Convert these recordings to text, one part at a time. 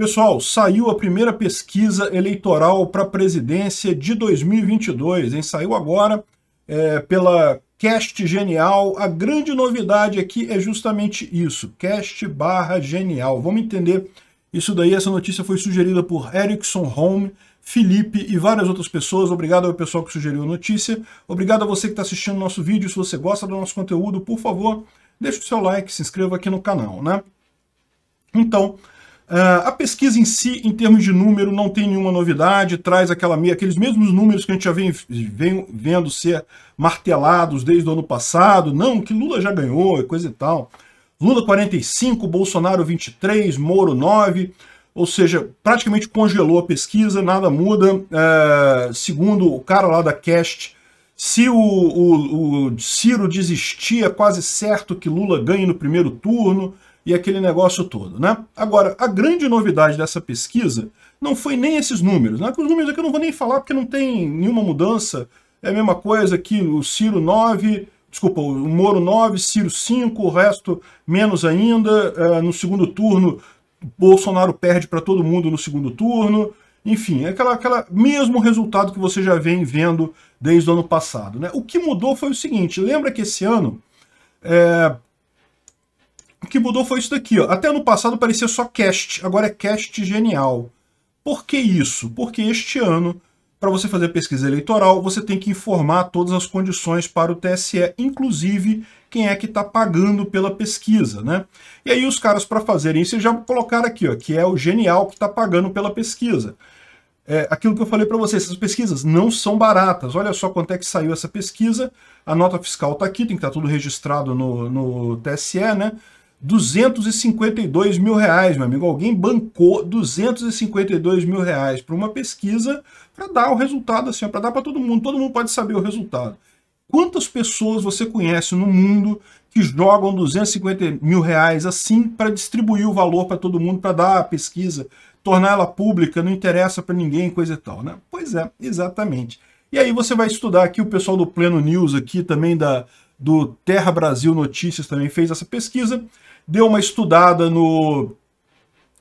Pessoal, saiu a primeira pesquisa eleitoral para a presidência de 2022, hein? Saiu agora é, pela Cast Genial. A grande novidade aqui é justamente isso, Cast barra Genial. Vamos entender isso daí. Essa notícia foi sugerida por Erickson Home, Felipe e várias outras pessoas. Obrigado ao pessoal que sugeriu a notícia. Obrigado a você que está assistindo o nosso vídeo. Se você gosta do nosso conteúdo, por favor, deixe o seu like, se inscreva aqui no canal, né? Então, Uh, a pesquisa em si, em termos de número, não tem nenhuma novidade, traz aquela, aqueles mesmos números que a gente já vem, vem vendo ser martelados desde o ano passado. Não, que Lula já ganhou, coisa e tal. Lula 45, Bolsonaro 23, Moro 9, ou seja, praticamente congelou a pesquisa, nada muda. Uh, segundo o cara lá da Cast, se o, o, o Ciro desistir, é quase certo que Lula ganhe no primeiro turno e aquele negócio todo. Né? Agora, a grande novidade dessa pesquisa não foi nem esses números, né? que os números aqui eu não vou nem falar porque não tem nenhuma mudança, é a mesma coisa que o Ciro 9, desculpa, o Moro 9, Ciro 5, o resto menos ainda, é, no segundo turno Bolsonaro perde para todo mundo no segundo turno, enfim, é aquela, aquela mesmo resultado que você já vem vendo desde o ano passado. Né? O que mudou foi o seguinte, lembra que esse ano é, que mudou foi isso daqui. Ó. Até ano passado parecia só cast, agora é cast genial. Por que isso? Porque este ano, para você fazer pesquisa eleitoral, você tem que informar todas as condições para o TSE, inclusive quem é que está pagando pela pesquisa. né? E aí os caras, para fazerem isso, já colocaram aqui, ó, que é o genial que está pagando pela pesquisa. É, aquilo que eu falei para vocês, essas pesquisas não são baratas. Olha só quanto é que saiu essa pesquisa. A nota fiscal está aqui, tem que estar tá tudo registrado no, no TSE, né? 252 mil reais, meu amigo. Alguém bancou 252 mil reais para uma pesquisa para dar o resultado, assim, para dar para todo mundo. Todo mundo pode saber o resultado. Quantas pessoas você conhece no mundo que jogam 250 mil reais assim para distribuir o valor para todo mundo, para dar a pesquisa, tornar ela pública, não interessa para ninguém, coisa e tal, né? Pois é, exatamente. E aí você vai estudar aqui o pessoal do Pleno News aqui também da do Terra Brasil Notícias também fez essa pesquisa, deu uma estudada no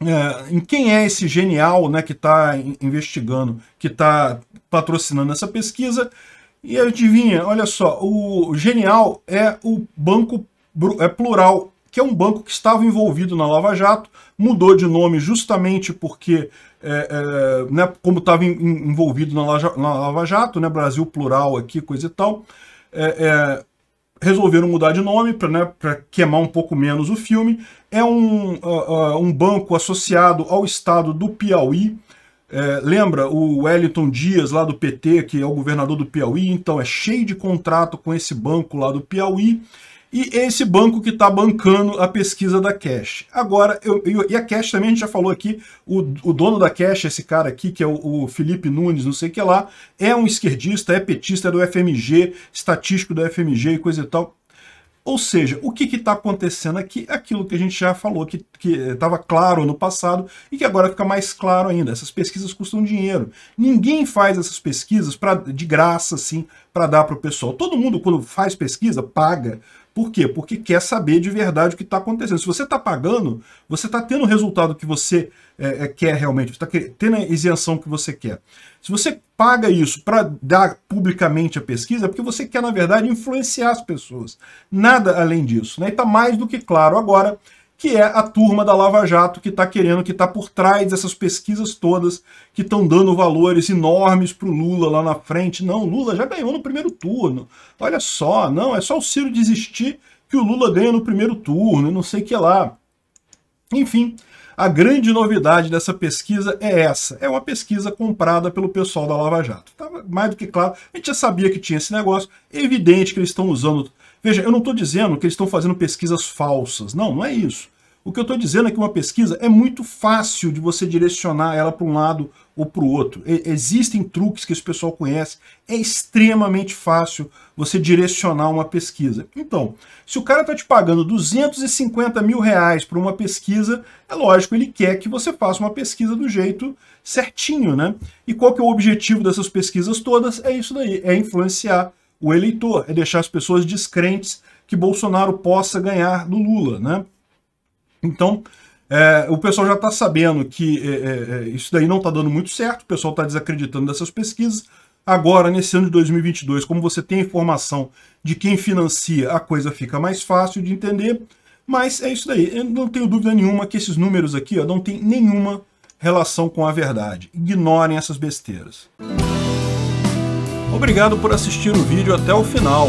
é, em quem é esse genial né, que está investigando, que está patrocinando essa pesquisa. E adivinha, olha só, o genial é o banco é plural, que é um banco que estava envolvido na Lava Jato, mudou de nome justamente porque, é, é, né, como estava envolvido na, Lava Jato, né, Brasil plural aqui, coisa e tal, é, é resolveram mudar de nome para né, queimar um pouco menos o filme. É um, uh, uh, um banco associado ao estado do Piauí. É, lembra o Wellington Dias lá do PT, que é o governador do Piauí, então é cheio de contrato com esse banco lá do Piauí e esse banco que está bancando a pesquisa da Cash. Agora, eu, eu, e a Cash também, a gente já falou aqui, o, o dono da Cash, esse cara aqui, que é o, o, Felipe Nunes, não sei o que lá, é um esquerdista, é petista, é do FMG, estatístico do FMG e coisa e tal. Ou seja, o que está acontecendo aqui? Aquilo que a gente já falou, que estava eh, claro no passado e que agora fica mais claro ainda. Essas pesquisas custam dinheiro. Ninguém faz essas pesquisas pra, de graça, assim, para dar para o pessoal. Todo mundo, quando faz pesquisa, paga por quê? Porque quer saber de verdade o que está acontecendo. Se você está pagando, você está tendo o resultado que você é, é quer realmente, você está tendo a isenção que você quer. Se você paga isso para dar publicamente a pesquisa, é porque você quer, na verdade, influenciar as pessoas. Nada além disso. Né? E está mais do que claro agora que é a turma da Lava Jato que está querendo, que está por trás dessas pesquisas todas, que estão dando valores enormes para o Lula lá na frente. Não, Lula já ganhou no primeiro turno. Olha só, não, é só o Ciro desistir que o Lula ganha no primeiro turno, não sei o que lá. Enfim, a grande novidade dessa pesquisa é essa. É uma pesquisa comprada pelo pessoal da Lava Jato. mais do que claro, a gente já sabia que tinha esse negócio. É evidente que eles estão usando... Veja, eu não estou dizendo que eles estão fazendo pesquisas falsas. Não, não é isso. O que eu estou dizendo é que uma pesquisa é muito fácil de você direcionar ela para um lado ou para o outro. E existem truques que esse pessoal conhece. É extremamente fácil você direcionar uma pesquisa. Então, se o cara está te pagando 250 mil reais para uma pesquisa, é lógico, ele quer que você faça uma pesquisa do jeito certinho, né? E qual que é o objetivo dessas pesquisas todas? É isso daí, é influenciar o eleitor, é deixar as pessoas descrentes que Bolsonaro possa ganhar do Lula, né? Então, é, o pessoal já está sabendo que é, é, é, isso daí não está dando muito certo, o pessoal está desacreditando dessas pesquisas. Agora, nesse ano de 2022, como você tem informação de quem financia, a coisa fica mais fácil de entender. Mas é isso daí. Eu não tenho dúvida nenhuma que esses números aqui ó, não têm nenhuma relação com a verdade. Ignorem essas besteiras. Obrigado por assistir o vídeo até o final.